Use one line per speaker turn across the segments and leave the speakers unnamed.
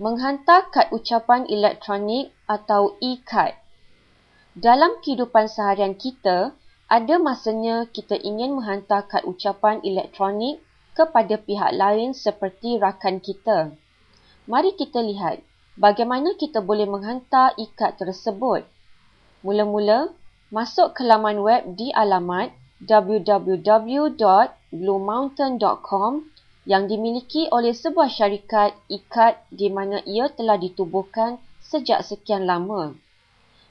menghantar kad ucapan elektronik atau e-kad. Dalam kehidupan seharian kita, ada masanya kita ingin menghantar kad ucapan elektronik kepada pihak lain seperti rakan kita. Mari kita lihat bagaimana kita boleh menghantar e-kad tersebut. Mula-mula, masuk ke laman web di alamat www.bluemountain.com yang dimiliki oleh sebuah syarikat ikat di mana ia telah ditubuhkan sejak sekian lama.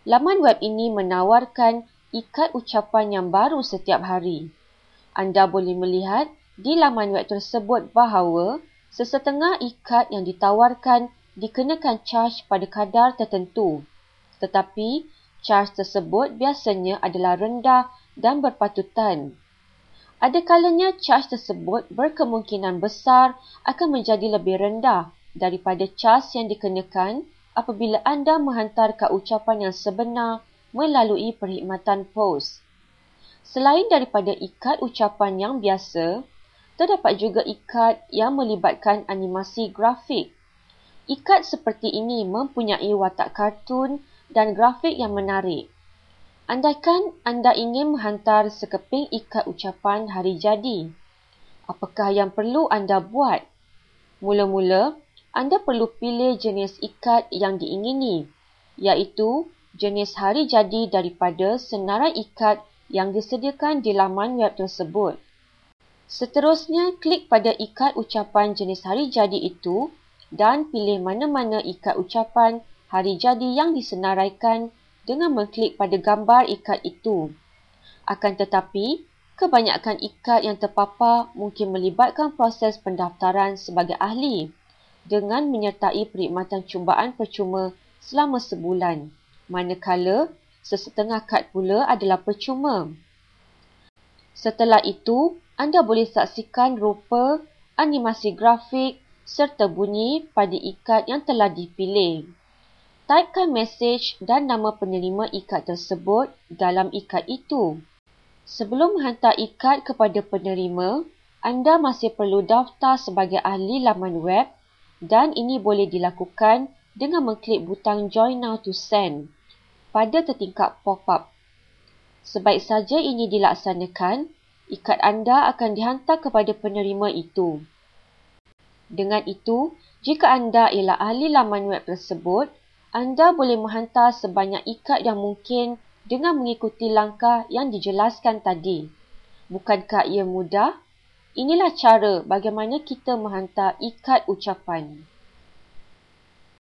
Laman web ini menawarkan ikat ucapan yang baru setiap hari. Anda boleh melihat di laman web tersebut bahawa sesetengah ikat yang ditawarkan dikenakan charge pada kadar tertentu. Tetapi, charge tersebut biasanya adalah rendah dan berpatutan. Ada kalanya charge tersebut berkemungkinan besar akan menjadi lebih rendah daripada charge yang dikenakan apabila anda menghantar kad ucapan yang sebenar melalui perkhidmatan pos. Selain daripada ikat ucapan yang biasa, terdapat juga ikat yang melibatkan animasi grafik. Ikat seperti ini mempunyai watak kartun dan grafik yang menarik. Andaikan anda ingin menghantar sekeping ikat ucapan hari jadi, apakah yang perlu anda buat? Mula-mula, anda perlu pilih jenis ikat yang diingini, iaitu jenis hari jadi daripada senarai ikat yang disediakan di laman web tersebut. Seterusnya, klik pada ikat ucapan jenis hari jadi itu dan pilih mana-mana ikat ucapan hari jadi yang disenaraikan dengan mengklik pada gambar ikat itu. Akan tetapi, kebanyakan ikat yang terpapar mungkin melibatkan proses pendaftaran sebagai ahli dengan menyertai perkhidmatan cubaan percuma selama sebulan. Manakala, sesetengah kad pula adalah percuma. Setelah itu, anda boleh saksikan rupa, animasi grafik serta bunyi pada ikat yang telah dipilih. Taikan mesej dan nama penerima ikat tersebut dalam ikat itu. Sebelum hantar ikat kepada penerima, anda masih perlu daftar sebagai ahli laman web dan ini boleh dilakukan dengan mengklik butang Join Now to Send pada tertingkap pop-up. Sebaik saja ini dilaksanakan, ikat anda akan dihantar kepada penerima itu. Dengan itu, jika anda ialah ahli laman web tersebut, anda boleh menghantar sebanyak ikat yang mungkin dengan mengikuti langkah yang dijelaskan tadi. Bukankah ia mudah? Inilah cara bagaimana kita menghantar ikat ucapan.